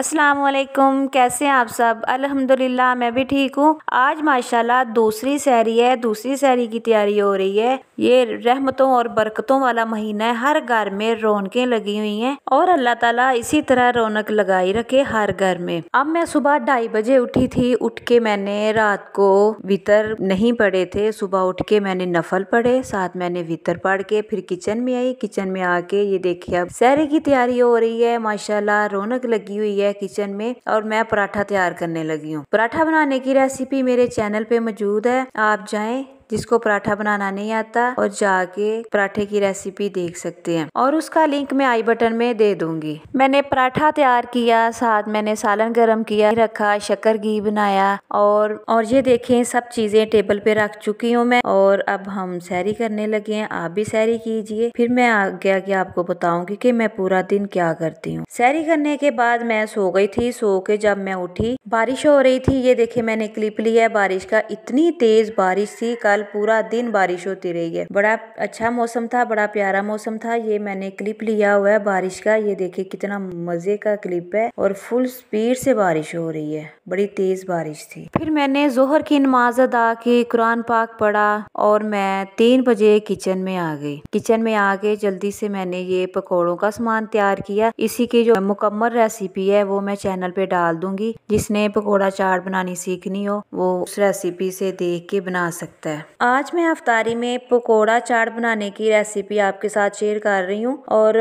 अस्सलाम वालेकुम कैसे हैं आप सब अल्हम्दुलिल्लाह मैं भी ठीक हूँ आज माशाल्लाह दूसरी सहरी है दूसरी सहरी की तैयारी हो रही है ये रहमतों और बरकतों वाला महीना है हर घर में रौनकें लगी हुई हैं और अल्लाह ताला इसी तरह रौनक लगाई रखे हर घर में अब मैं सुबह ढाई बजे उठी थी उठ के मैंने रात को वितर नहीं पड़े थे सुबह उठ के मैंने नफल पढ़े साथ मैंने वितर पढ़ के फिर किचन में आई किचन में आके ये देखिए अब सहरी की तैयारी हो रही है माशाला रौनक लगी हुई है है किचन में और मैं पराठा तैयार करने लगी हूँ पराठा बनाने की रेसिपी मेरे चैनल पे मौजूद है आप जाएं जिसको पराठा बनाना नहीं आता और जाके पराठे की रेसिपी देख सकते हैं और उसका लिंक मैं आई बटन में दे दूंगी मैंने पराठा तैयार किया साथ मैंने सालन गरम किया रखा शक्कर घी बनाया और और ये देखें सब चीजें टेबल पे रख चुकी हूँ मैं और अब हम सैरी करने लगे हैं आप भी सैरी कीजिए फिर मैं आगे आगे आपको बताऊंगी की मैं पूरा दिन क्या करती हूँ सैरी करने के बाद मैं सो गई थी सो के जब मैं उठी बारिश हो रही थी ये देखे मैंने क्लिप लिया बारिश का इतनी तेज बारिश थी साल पूरा दिन बारिश होती रही है बड़ा अच्छा मौसम था बड़ा प्यारा मौसम था ये मैंने क्लिप लिया हुआ है बारिश का ये देखिए कितना मजे का क्लिप है और फुल स्पीड से बारिश हो रही है बड़ी तेज बारिश थी फिर मैंने जोहर की नमाज अदा की कुरान पाक पढ़ा और मैं तीन बजे किचन में आ गई किचन में आ जल्दी से मैंने ये पकौड़ों का सामान तैयार किया इसी की जो मुकम्मल रेसिपी है वो मैं चैनल पे डाल दूंगी जिसने पकौड़ा चाट बनानी सीखनी हो वो उस रेसिपी से देख के बना सकता है आज मैं अफतारी में पकोड़ा चाट बनाने की रेसिपी आपके साथ शेयर कर रही हूँ और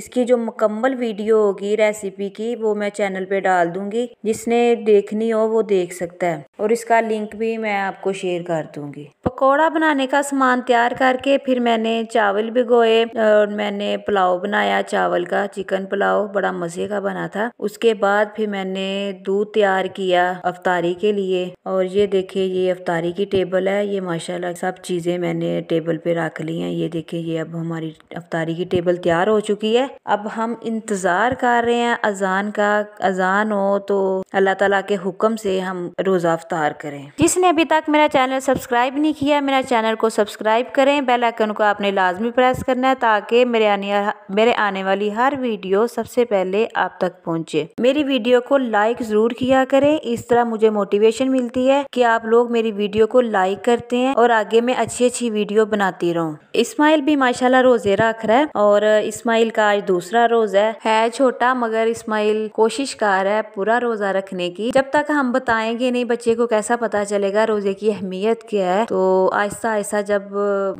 इसकी जो मुकम्मल वीडियो होगी रेसिपी की वो मैं चैनल पे डाल दूंगी जिसने देखनी हो वो देख सकता है और इसका लिंक भी मैं आपको शेयर कर दूंगी पकोड़ा बनाने का सामान तैयार करके फिर मैंने चावल भिगोए और मैंने पुलाव बनाया चावल का चिकन पुलाव बड़ा मज़े का बना था उसके बाद फिर मैंने दूध तैयार किया अफतारी के लिए और ये देखे ये अफतारी की टेबल है ये माशाल्लाह सब चीज़ें मैंने टेबल पे रख ली हैं ये देखिए ये अब हमारी अफतारी की टेबल तैयार हो चुकी है अब हम इंतज़ार कर रहे हैं अजान का अजान हो तो अल्लाह ताला के हुक्म से हम रोज़ा अफ्तार करें जिसने अभी तक मेरा चैनल सब्सक्राइब नहीं किया मेरा चैनल को सब्सक्राइब करें बेल आइकन को आपने लाजमी प्रेस करना है ताकि मेरे आने मेरे आने वाली हर वीडियो सबसे पहले आप तक पहुँचे मेरी वीडियो को लाइक ज़रूर किया करें इस तरह मुझे मोटिवेशन मिलती है कि आप लोग मेरी वीडियो को लाइक करते हैं और आगे मैं अच्छी अच्छी वीडियो बनाती रहूँ इस्माइल भी माशाल्लाह रोजे रख रहा है और इस्माइल का आज दूसरा रोजा है, है छोटा मगर इस्माइल कोशिश कर रहा है पूरा रोजा रखने की जब तक हम बताएंगे नहीं बच्चे को कैसा पता चलेगा रोजे की अहमियत क्या है तो आहिस्ता आहिस्ता जब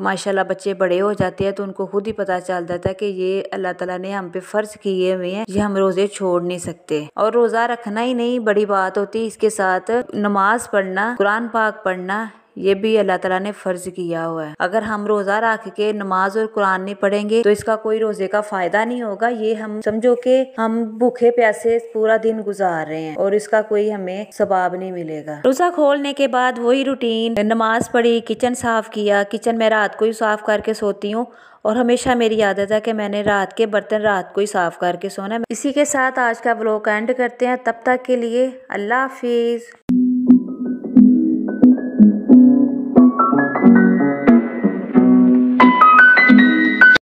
माशाल्लाह बच्चे बड़े हो जाते हैं तो उनको खुद ही पता चल जाता है की ये अल्लाह तला ने हम पे फर्ज किए हुए हैं ये हम रोजे छोड़ नहीं सकते और रोजा रखना ही नहीं बड़ी बात होती इसके साथ नमाज पढ़ना कुरान पाक पढ़ना ये भी अल्लाह तला ने फर्ज किया हुआ है अगर हम रोज़ा रख के नमाज और कुरान नहीं पढ़ेंगे तो इसका कोई रोज़े का फ़ायदा नहीं होगा ये हम समझो कि हम भूखे प्यासे पूरा दिन गुजार रहे हैं और इसका कोई हमें सबाब नहीं मिलेगा रोज़ा खोलने के बाद वही रूटीन नमाज पढ़ी किचन साफ़ किया किचन में रात को ही साफ़ करके सोती हूँ और हमेशा मेरी आदत है कि मैंने रात के बर्तन रात को ही साफ़ करके सोना इसी के साथ आज का ब्लॉग एंड करते हैं तब तक के लिए अल्लाह हाफिज़